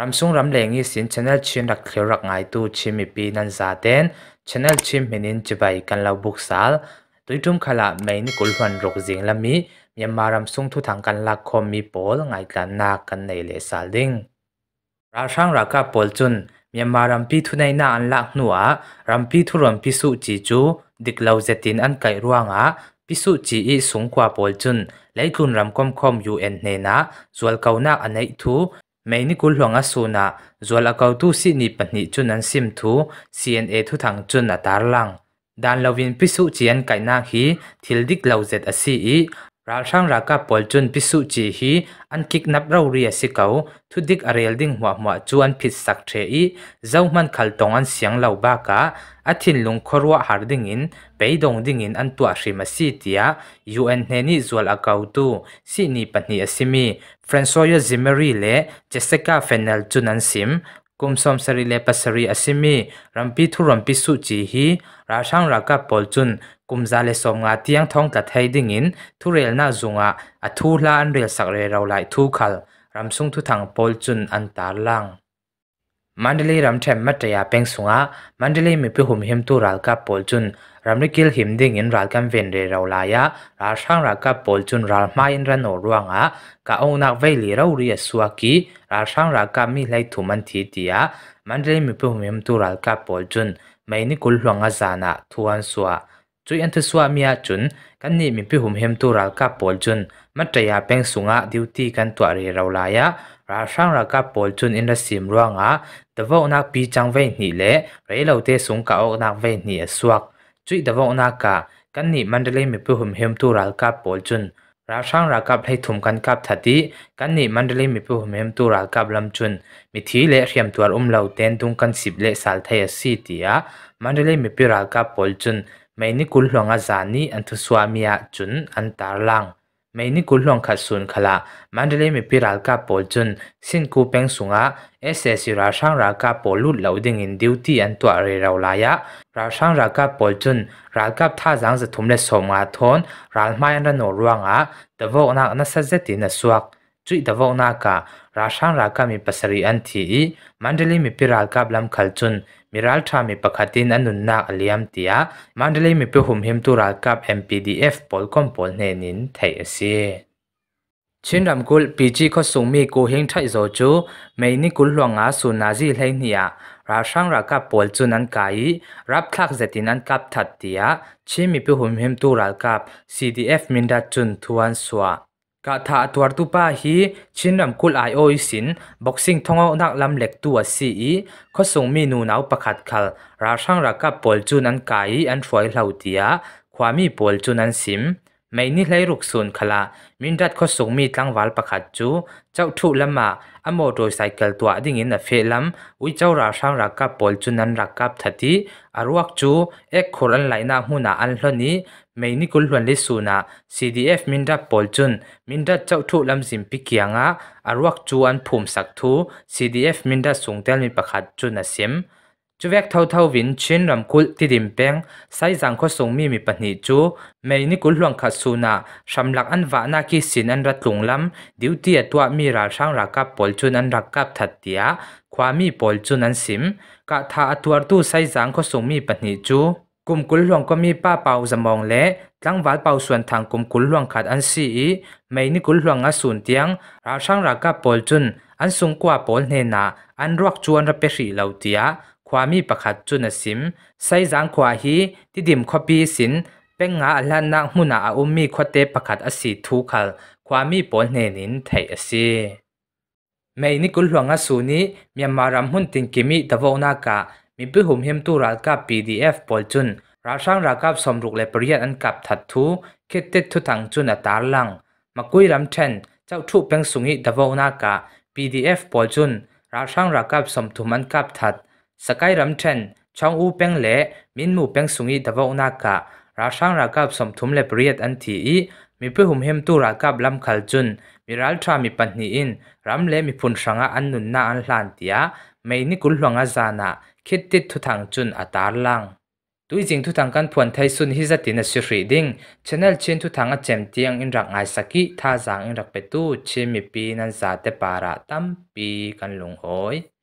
รัมซุงรัมเลงยี่สินชแนลชิมรักเคลรักไงตู้ชิมปีนันซาเตนชแนลชิมเมนินจะไปกันเราบุกซาลตุยทุมขลาเมนกุลหันรกจิียงละมีเมียมารัมซุงทุ่งทางกันลักคมมีโปลไงกันนักกันในเลสซาลิงราช่งรักกับปอลจุนเมียมารัมพีทุนในนาอันลักหนัวรัมพีทุรัมพิสุจิจูดิกเราเจตินอันไกรวงอ่ะพิสุจีอีสูงกว่าปอลจุนและคุณรำคอมคอมยูเอ็นเนนะส่วนเขาหน้าอันไหนทูไม่นี่กุลหลงอาสูนะจวลก็ตู้สินีปนิจุนันซิมทู CNA ทุทังจุนนาตารลังดานลาวินพิสุจียนไก่นาฮีทิลดิกเลาเจ็อาซีอี ral sang raka pol chun pisu chi hi an kik nap rau ri asikau thudik arel ding hwa hwa chuan phit sak the i zauman khal tong an siang lau ba ka athin lung khorwa har ding in peidong ding in an tua hri ma si tia un hne ni zual akau tu si ni pani asimi francois zimmery le jessica fennel chun an sim kumsom sari le pasari asimi rampi thu rampi su chi hi rasang raka polchun kumza le somnga tiang thong ta thai dingin thurel na zunga athu hla an rel sakre rawlai thu khal ramsung thu thang polchun an tar lang มันเดลีรำเทมมัตยาเป็นสุงะมันเดลีมีผู้หุ่มหิมตัวรักกับปอลจุนรำริกิลหิมดิ่งอินรักกันเวนเรเราลายะราชังรักกับปอลจุนรำมาอินรันโอรวงะกะองนักเวลีเราเรียสวากีราชังรักกับมีไรทุมันทีเดีย มันเดลีมีผู้หุ่มหิมตัวรักกับปอลจุนไม่นิกุลหวงอาจานาทวนสวาจุยันทสวามีอาจุนกันนี่มีผู้หุ่มหิมตัวรักกับปอลจุนมันจะยาเป็นสุงะดิวตี้กันตัวเรียเราลายะราชังรักปอลจุนอินรสิมร่วงะแต่ว่านักปีจังเวนี่เละเรเราเตสุงกะออกนักเวนี่สวกจุดแต่ว่านักกะกันนี่มันเลยมีผู้หมเหมตัวรักปอลจุน ราชังรักับให้ถุมกันกับทัดี กันนี่มันเลยมีผู้หมเหมตัวรักับลำจุนมีทีเละเขียมตัวอุ้มเราเต้นตุงกันสิบเละสัลเทียสีตีอะมันเลยมีผู้รักปอลจุนไม่นี่กุลหลงอาจารย์นี่อันทุสวามีาจุนอันตาลัง may ni kulong kasun kala mandalay mi piral ka poljun sin ku peng sunga SS ra sang ra ka polut loading in duty an tua re raw laya ra sang ra ka poljun ra kap tha jang za thumle som nga thon ral mai an ra no ruanga the vo na na sa zeti na suak จุดดาวนักกราชังรักกามีภาษารีอันทีมันเดลีมีพิรักับลำขัลจุนมีรัลทามีปักตินอันนุนนักเลียมเตียมันเดลีมีพิหุมหิมตุรักับ MPDF ปอลคอมปอลเนนินไทยเสียชินรำกุลปีจี้อสูงมีกูเฮงไทยโจจูไม่นี่กุลหลวงอาสุนาจิเลยนี่ยราชังรักกับปอลจุนันกายรับทักเจตินันกับทัดเตียชิมีพิหุมหิมตุรักับ CDF มินดาจุนทวนสวากาถาตัวตุป้าฮีชินรำคุลไอโอสินบ็อกซิ่งทงเอานักลำเล็กตัวซีอีข้อส่งมีนูนาวประคัดขัลราช่างรักกับปอลจูนันกายอันฟ่วยเหล่าเตียความมีปอลจูนันซิมไม่นี่เลยรุกส่นขลามินรัดข้อสูงมีทั้งวัลประคัดจู เจ้าทถูละมาอโมโดยไซเคิลตัวดิ่งินเฟลัมวิเจ้าราช่างรักกับปอลจุนันรักกับทัดทีอารวักจูเอกคนไหลนาหูน่าอันลนี้ไม่นี่กุลวนลิสูน่า CDF มินรัดปอลจุนมินรัดเจ้าทถูลำสิมพิกียงะอารวักจูอันภูมิสักทู CDF มินรัดสูงเตลมีประคัดจูนัะเสีมจุเวกเท่าเท่าวินชินรำคุลที่ดิมเป่งไซจังข้อสงมีมีปัญหจูไม่นิกุลหลวงขัดสูน่ะสำหรับอันว่านาคิสินอันรัดลงลำดิวตียตัวมีราชังรักกับปอลจุนอันรักกับทัดเตียความมีปอลจุนอันซิมกะท่าตัวตู้ไซจังข้อสงมีปัญหจูกลุ่มกุลหลวงก็มีป้าเป่าจะมองเละทั้งวัดเป่าส่วนทางกลุ่มกุลหลวงขัดอันซีไม่นิกุลหลวงอันสูนเตียงราชังรักกับปอลจุนอันสูงกว่าปอลเนนาอันรักจวนระเปรีเหล่าเตียความมีประคัดจุนสิมไซจังควาฮีที่ดิมขบีสินเป็นงาอลันนักมุนาอุมมีขวเตประคัดอสีทูคลความมีปนเนนินไทยอสีไม่นิกุลหลวงอสูนี้มีมารำมหุ่นติงกิมิตะวนากะมีผู้หุมเฮมตูรักกับ PDF ปอลจุนราช่างรากับสมรุกเลปริยันอันกับถัดทูคิดติดทุตังจุนอตาลังมากุยลำเชนเจ้าทุเป็นสุงิตะวนากะ PDF ปอลจุนราช่างรากับสมทุมันกับถัดสกายรัมเทนช่องอูเป็งเล่มินมูเป็งสุงอีดาวอุนักะ ราช่างรากับสมทุมเล็บรียดอันทีอีมีเพื่อหุมเหมตูรากับลำขัลจุนมีรัลทรามีปัญนีอินรัมเล่มีพุนสังอันนุนนาอันลานเตียไม่นิกุลหลวงอาจานะคิดติดทุทังจุนอัตาลังตัวจริงทุทังกันพวนไทยสุนฮิจตินสุรีดิงชแนลเชนทุทังอันเจมเตียงอินรักไอสักิท่าจางอินรักเปตูเชมีปีนันซาเตปาระตัมปีกันลงหอย